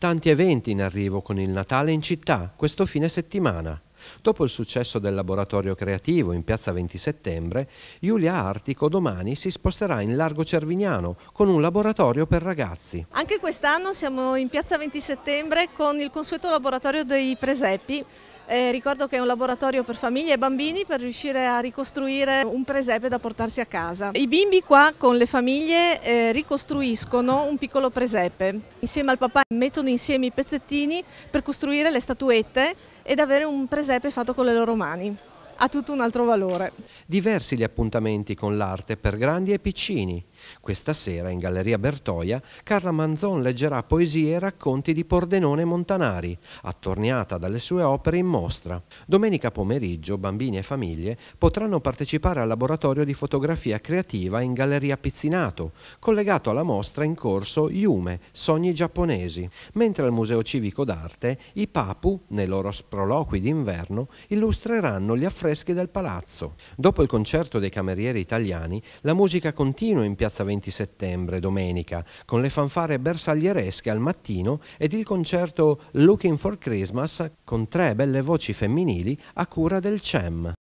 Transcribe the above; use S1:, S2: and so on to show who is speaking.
S1: Tanti eventi in arrivo con il Natale in città questo fine settimana. Dopo il successo del laboratorio creativo in piazza 20 settembre, Giulia Artico domani si sposterà in Largo Cervignano con un laboratorio per ragazzi.
S2: Anche quest'anno siamo in piazza 20 settembre con il consueto laboratorio dei presepi eh, ricordo che è un laboratorio per famiglie e bambini per riuscire a ricostruire un presepe da portarsi a casa. I bimbi qua con le famiglie eh, ricostruiscono un piccolo presepe. Insieme al papà mettono insieme i pezzettini per costruire le statuette ed avere un presepe fatto con le loro mani ha tutto un altro valore.
S1: Diversi gli appuntamenti con l'arte per grandi e piccini. Questa sera in Galleria Bertoia Carla Manzon leggerà poesie e racconti di Pordenone Montanari, attorniata dalle sue opere in mostra. Domenica pomeriggio bambini e famiglie potranno partecipare al laboratorio di fotografia creativa in Galleria Pizzinato, collegato alla mostra in corso Yume, Sogni giapponesi, mentre al Museo Civico d'Arte i Papu, nei loro sproloqui d'inverno, illustreranno gli affreschi del palazzo. Dopo il concerto dei camerieri italiani, la musica continua in piazza piazza 20 settembre, domenica, con le fanfare bersaglieresche al mattino ed il concerto Looking for Christmas con tre belle voci femminili a cura del CEM.